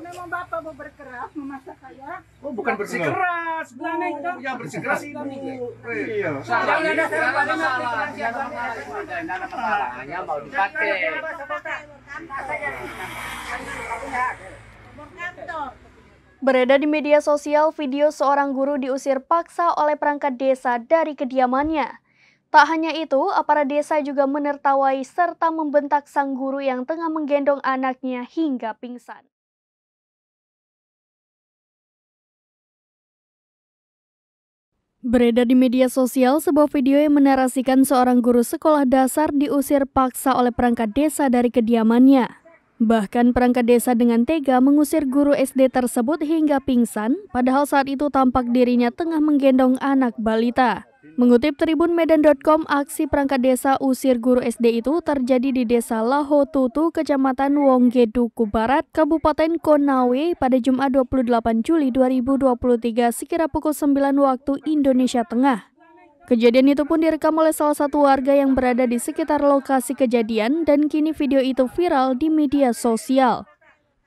memang bapak mau berkeras memasak saya oh bukan bersih keras, bu itu. Ya bersih keras ibu iya salah ada salah ada salah ada masalah hanya mau dipakai Beredar di media sosial video seorang guru diusir paksa oleh perangkat desa dari kediamannya. Tak hanya itu, aparat desa juga menertawai serta membentak sang guru yang tengah menggendong anaknya hingga pingsan. Beredar di media sosial sebuah video yang menarasikan seorang guru sekolah dasar diusir paksa oleh perangkat desa dari kediamannya. Bahkan perangkat desa dengan tega mengusir guru SD tersebut hingga pingsan, padahal saat itu tampak dirinya tengah menggendong anak balita. Mengutip tribunmedan.com, aksi perangkat desa usir guru SD itu terjadi di Desa Laho Tutu, Kecamatan Wongge Duku Barat, Kabupaten Konawe pada Jumat 28 Juli 2023 sekira pukul 9 waktu Indonesia Tengah. Kejadian itu pun direkam oleh salah satu warga yang berada di sekitar lokasi kejadian dan kini video itu viral di media sosial.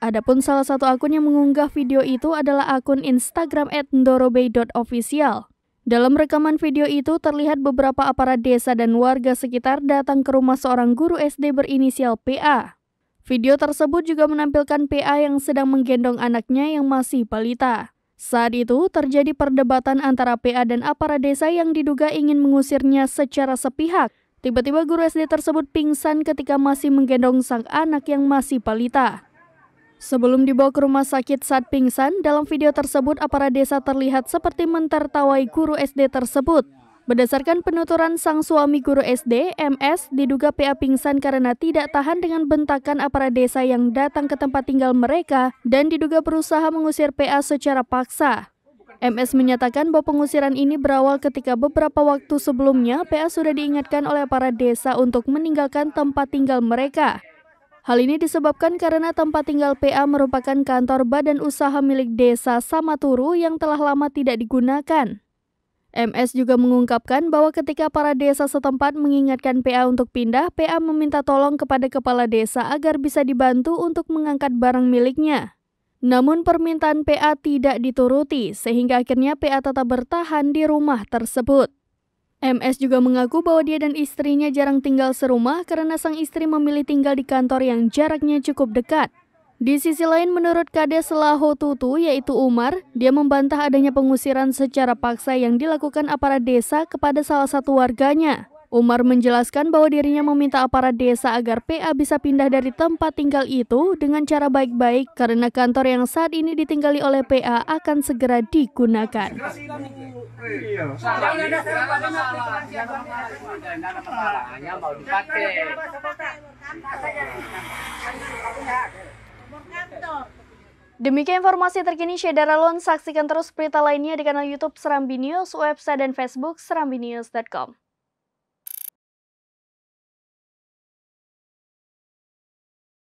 Adapun salah satu akun yang mengunggah video itu adalah akun Instagram @ndorobey.official. Dalam rekaman video itu terlihat beberapa aparat desa dan warga sekitar datang ke rumah seorang guru SD berinisial PA. Video tersebut juga menampilkan PA yang sedang menggendong anaknya yang masih balita. Saat itu terjadi perdebatan antara PA dan aparat desa yang diduga ingin mengusirnya secara sepihak. Tiba-tiba guru SD tersebut pingsan ketika masih menggendong sang anak yang masih balita. Sebelum dibawa ke rumah sakit saat pingsan, dalam video tersebut aparat desa terlihat seperti mentertawai guru SD tersebut. Berdasarkan penuturan sang suami guru SD, MS diduga PA pingsan karena tidak tahan dengan bentakan aparat desa yang datang ke tempat tinggal mereka dan diduga berusaha mengusir PA secara paksa. MS menyatakan bahwa pengusiran ini berawal ketika beberapa waktu sebelumnya PA sudah diingatkan oleh aparat desa untuk meninggalkan tempat tinggal mereka. Hal ini disebabkan karena tempat tinggal PA merupakan kantor badan usaha milik desa Samaturu yang telah lama tidak digunakan. MS juga mengungkapkan bahwa ketika para desa setempat mengingatkan PA untuk pindah, PA meminta tolong kepada kepala desa agar bisa dibantu untuk mengangkat barang miliknya. Namun permintaan PA tidak dituruti, sehingga akhirnya PA tetap bertahan di rumah tersebut. MS juga mengaku bahwa dia dan istrinya jarang tinggal serumah karena sang istri memilih tinggal di kantor yang jaraknya cukup dekat. Di sisi lain menurut Kades Selaho Tutu yaitu Umar, dia membantah adanya pengusiran secara paksa yang dilakukan aparat desa kepada salah satu warganya. Umar menjelaskan bahwa dirinya meminta aparat desa agar PA bisa pindah dari tempat tinggal itu dengan cara baik-baik karena kantor yang saat ini ditinggali oleh PA akan segera digunakan. Demikian informasi terkini Syedara Alon. Saksikan terus berita lainnya di kanal YouTube Serambi News, website dan Facebook serambinews.com.